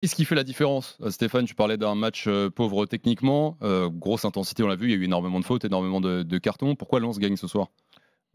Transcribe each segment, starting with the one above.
Qu'est-ce qui fait la différence euh, Stéphane, tu parlais d'un match euh, pauvre techniquement, euh, grosse intensité, on l'a vu, il y a eu énormément de fautes, énormément de, cartons. Pourquoi se gagne ce soir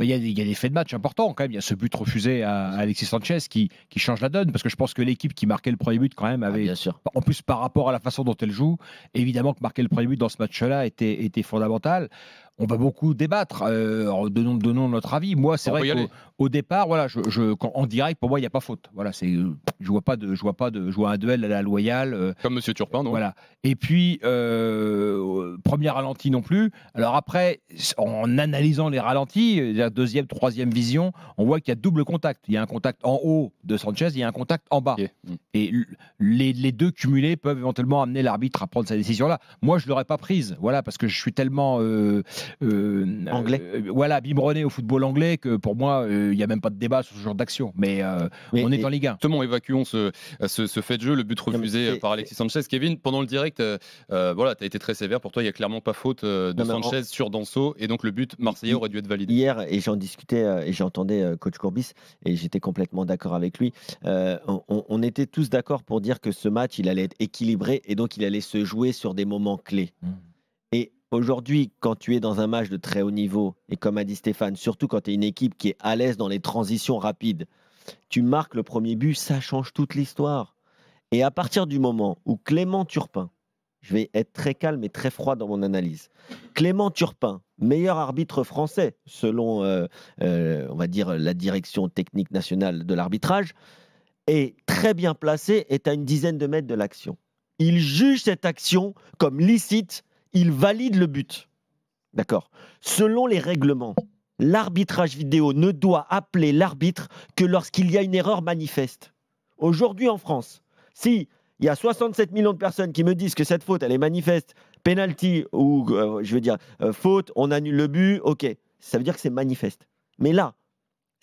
il y, a, des faits de match importants quand même. Il y a ce but refusé à, Alexis Sanchez qui, change la donne parce que je pense que l'équipe qui marquait le premier but quand même ah, avait. En plus, par rapport à la façon dont elle joue, évidemment que marquer le premier but dans ce match-là était, était fondamental on va beaucoup débattre, de euh, donnons, de notre avis. Moi, c'est vrai qu'au départ, voilà, je, en direct, pour moi, il n'y a pas faute. Voilà, c'est, euh, je vois pas de, je vois pas de, je un duel à la loyale. Euh, Comme Monsieur Turpin, non Voilà. Et puis, euh, premier ralenti non plus. Alors après, en analysant les ralentis, la deuxième, troisième vision, on voit qu'il y a double contact. Il y a un contact en haut de Sanchez, il y a un contact en bas. Mm. Et les, les, deux cumulés peuvent éventuellement amener l'arbitre à prendre sa décision là. Moi, je l'aurais pas prise, voilà, parce que je suis tellement euh, anglais. Euh, voilà, biberonné au football anglais, que pour moi, euh, il n'y a même pas de débat sur ce genre d'action. Mais on est en Ligue 1. Justement, évacuons ce, ce, fait de jeu, le but refusé par Alexis Sanchez. Kevin, pendant le direct, voilà, tu as été très sévère. Pour toi, il n'y a clairement pas faute de Sanchez sur Danso. Et donc, le but marseillais aurait dû être validé. Hier, et j'en discutais et j'entendais coach Courbis et j'étais complètement d'accord avec lui. on, était tous d'accord pour dire que ce match, il allait être équilibré et donc il allait se jouer sur des moments clés. Mmh. Et Aujourd'hui, quand tu es dans un match de très haut niveau, et comme a dit Stéphane, surtout quand tu es une équipe qui est à l'aise dans les transitions rapides, tu marques le premier but, ça change toute l'histoire. Et à partir du moment où Clément Turpin, je vais être très calme et très froid dans mon analyse, Clément Turpin, meilleur arbitre français selon, euh, euh, on va dire, la direction technique nationale de l'arbitrage, est très bien placé, est à une dizaine de mètres de l'action. Il juge cette action comme licite il valide le but. D'accord. Selon les règlements, l'arbitrage vidéo ne doit appeler l'arbitre que lorsqu'il y a une erreur manifeste. Aujourd'hui en France, si il y a 67 millions de personnes qui me disent que cette faute, elle est manifeste, penalty ou euh, je veux dire euh, faute, on annule le but, ok, ça veut dire que c'est manifeste. Mais là,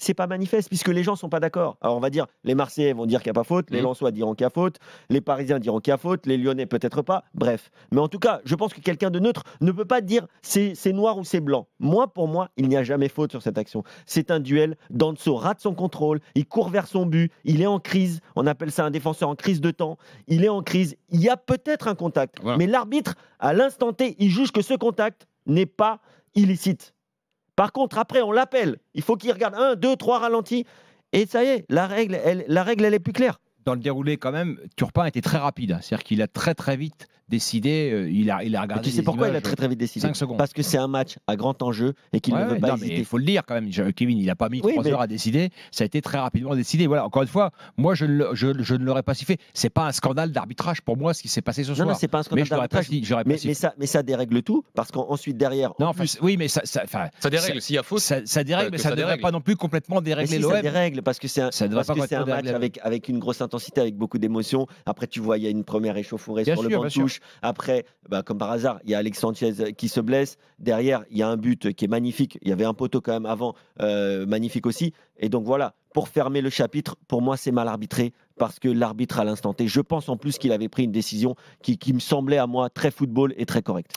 c'est pas manifeste puisque les gens sont pas d'accord. Alors on va dire, les Marseillais vont dire qu'il n'y a pas faute, les mmh. Lensois diront qu'il y a faute, les Parisiens diront qu'il y a faute, les Lyonnais peut-être pas. Bref, mais en tout cas, je pense que quelqu'un de neutre ne peut pas dire c'est noir ou c'est blanc. Moi, pour moi, il n'y a jamais faute sur cette action. C'est un duel. Danso rate son contrôle, il court vers son but, il est en crise. On appelle ça un défenseur en crise de temps. Il est en crise. Il y a peut-être un contact, mais l'arbitre, à l'instant T, il juge que ce contact n'est pas illicite. Par contre, après, on l'appelle. Il faut qu'il regarde un, deux, trois ralentis. Et ça y est, la règle, elle, la règle, elle est plus claire dans le déroulé quand même, Turpin était très rapide. Hein. C'est-à-dire qu'il a très très vite décidé. Euh, il a, il a regardé. tu sais pourquoi il a très très vite euh, décidé secondes. Parce que c'est un match à grand enjeu et qu'il ne veut pas hésiter. Il faut le dire quand même. Kevin, il n'a pas mis 3 heures à décider. Ça a été très rapidement décidé. Voilà, encore une fois, moi je, ne, je, je ne l'aurais pas n'est C'est pas un scandale d'arbitrage pour moi ce qui s'est passé ce soir. Non, c'est pas un scandale d'arbitrage. Mais, ça, mais ça dérègle tout parce qu'ensuite derrière. Non, en plus, oui, mais ça. Ça, ça dérègle. S'il y a faute. Ça, dérègle, mais ça ne devrait pas non plus complètement dérégler l'OM. Ça dérègle parce que c'est un, match avec, avec une grosse intensité, avec beaucoup d'émotions. Après, tu vois, il y a une première échauffourée sur le banc après, bah, comme par hasard, il y a Alex Sanchez euh, qui se blesse. Derrière, il y a un but qui est magnifique. Il y avait un poteau quand même avant, euh, magnifique aussi. Et donc voilà, pour fermer le chapitre, pour moi, c'est mal arbitré parce que l'arbitre à l'instant T, je pense en plus qu'il avait pris une décision qui, qui me semblait à moi très football et très correcte.